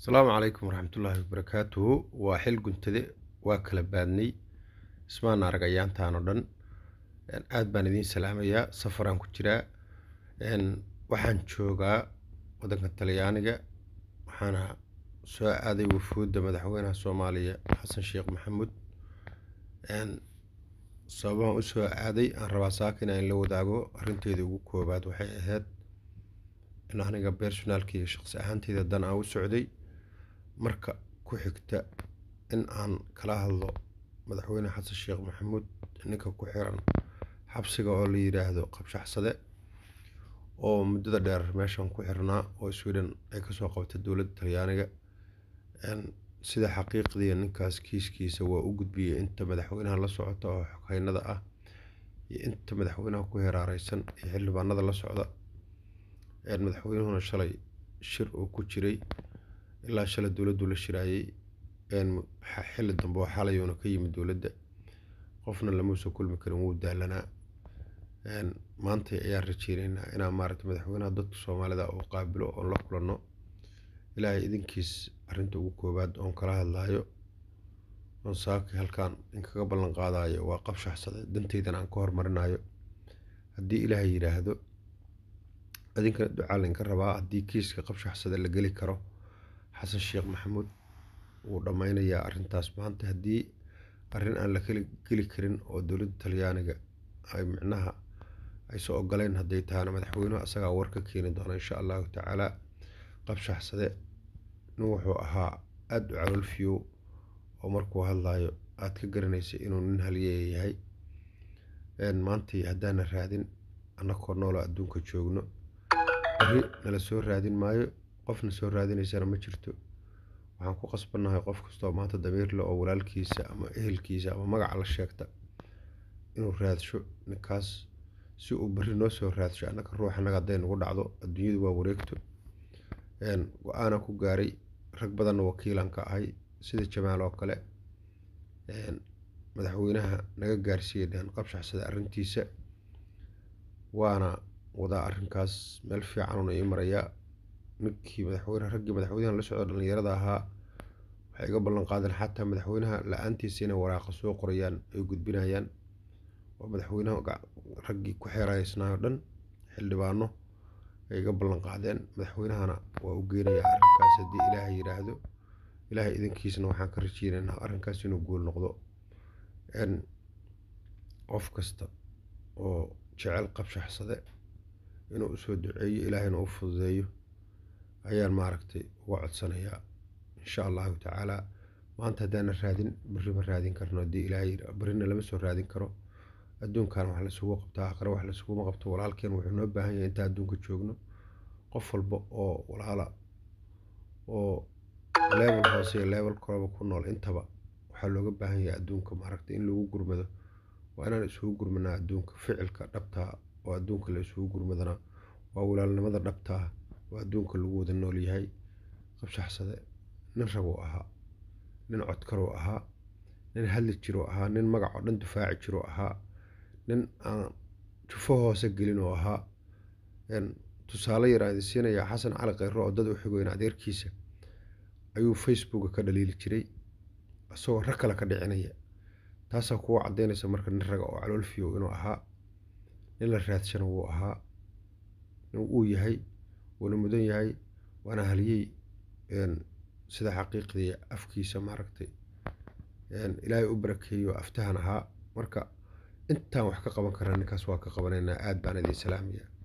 asalaamu calaykum waraxmatullaahi wabarakaatuhu waa xil guntade waa kala baadnay ismaan arag ayaantaanoo dhan aada baan idiin salaamayaa safaraan ku jiraa waxaan joogaa wadanka talyaaniga waxaana soo aaday wafuudda madaxweynaha soomaaliya xasan sheekh maxamuud sababan u soo aaday aan rabaa saakin aan la wadaago arinteeda ugu koobaad waxay ahayd in aniga bersonaalkeyga shaqsi ahaanteyda dan aan u socday marka ku xigta in aan kala hadlo madaxweyne xasan sheekh maxamuud ninka ku xiran xabsiga oo la yiraahdo qabshaxsade oo muddada dheer meeshan ku xirnaa oo sweden ay kasoo qabtay dowladda talyaaniga sida xaqiiqdii ninkaas kiiskiisa waa u gudbiyey inta madaxweynaha la socota oo xoghaynada ah iyo inta madaxweynaha ku heraareysan iyo xildhibaanada la socda madaxweynuhuna shalay shir uu ku jiray ilaa shalay dowladdu la shiraayey xili dambe oo xalayuuna ka yimid dowladda qofna lamuusan kulmi karin wuu daalanaa maanta ayaan rajeyneynaa inaan maaragta madaxweynaha dadka soomaalida uu qaabilo oon la kulanno ilaahay idinkiis arinta ugu koobaad oon kala hadlaayo oon saaki halkaan inkaga ballan qaadaayo waa qabshaxsada danteydana aan ka hormarinayo haddii ilaahay yidhaahdo idinkana ducaa lainka rabaa haddii kiiska qabshaxsada la geli karo xasan sheekh maxamuud wuu dhammaynayaa arintaas maanta haddii arrin aan la geli karin oo dowladda talyaaniga ay micnaha ay soo ogoleen hadday tahana madaxweynuhu asagaa war ka keeni doona insha allahu tacaalaa qabshaxsade nin wuxuu ahaa aada u calolfiyow oo markuu hadlaayo aada ka garanaysay inuu nin halyeeya yahay maantii haddaana raadin annakoo noolo adduunka joogno bari nala soo raadin maayo qofna soo raadinaysana ma jirto waxaan ku qasbannahay qof kastoo maanta damiir leh oo walaalkiisa ama ehelkiisa ama magaca la sheegta inuu raadsho ninkaas si uu beri noo soo raadsho annaga ruuxanaga hadday nagu dhacdo adduunyadu waa wareegto go-aana ku gaaray rag badanna wakiilanka ahay sida jamaal oo kale madaxweynaha naga gaarsiiyay dhan qabshaxsada arrintiisa waana wadaa arrinkaas meel fiicanuna ii marayaa ninkii madaxweyne raggii madaxweynaha la socda dhallinyarada ahaa waxay iga ballan qaadeen xataa madaxweynaha la-aantiisa inay waraaqa soo qorayaan ay gudbinayaan oo madaxweynaha raggii ku xeeraysnaa dhan xildhibaano ay iga ballan qaadeen madaxweynahana waa u geenaya arrinkaas haddii ilaahay yidhaahdo ilaahay idankiisna waxaan ka rajeynayna arrinkaas inuu guul noqdo qof kasta oo jecel qabshaxsade inuu usoo duceeyo ilaahayna u fududeeyo ayaan maaragtay uga codsanayaa insha allahu tacaala maanta haddaana raadin beri ma raadin karno haddii ilaahay berina lama soo raadin karo adduunkan wax lasugu qabto aakhira wax lasuguma qabto walaalkeen wuxuu noo baahan yahay intaan adduunka joogno qof walba oo walaala oo leebel hoose iyo leebel koroba ku nool intaba waxaa looga baahan yahay adduunka maaragtay in lagu gurmado waa inaan isugu gurmanaa adduunka ficilka dhabtaa oo adduunka la isugu gurmadanaa waa walaalnimada dhabtaa oo adduunka lagu wada nool yahay qabshaxsade nin raguu ahaa nin codkaruu ahaa nin hadli jiruu ahaa nin magacoo dhan dufaaci jiruu ahaa nin aan jufo hoose gelinuu ahaa tusaale yar aadi siinayaa xasan cali kheyro oo dad u xigoyn adeerkiisa ayuu facebooka ka dhaliili jiray isagoo rag kale ka dhicinaya taasaa kuwa caddaynaysa marka nin raga oo caloolfiyow inuu ahaa nin la raadsana wuu ahaa nin uu yahay wuuna mudan yahay waana haliyey sida xaqiiqdii afkiisa maaragtay ilaahay u barakeeyo aftahan ahaa marka intaan wax ka qaban karna ninkaas waa ka qabanayna aada baan idin salaamaya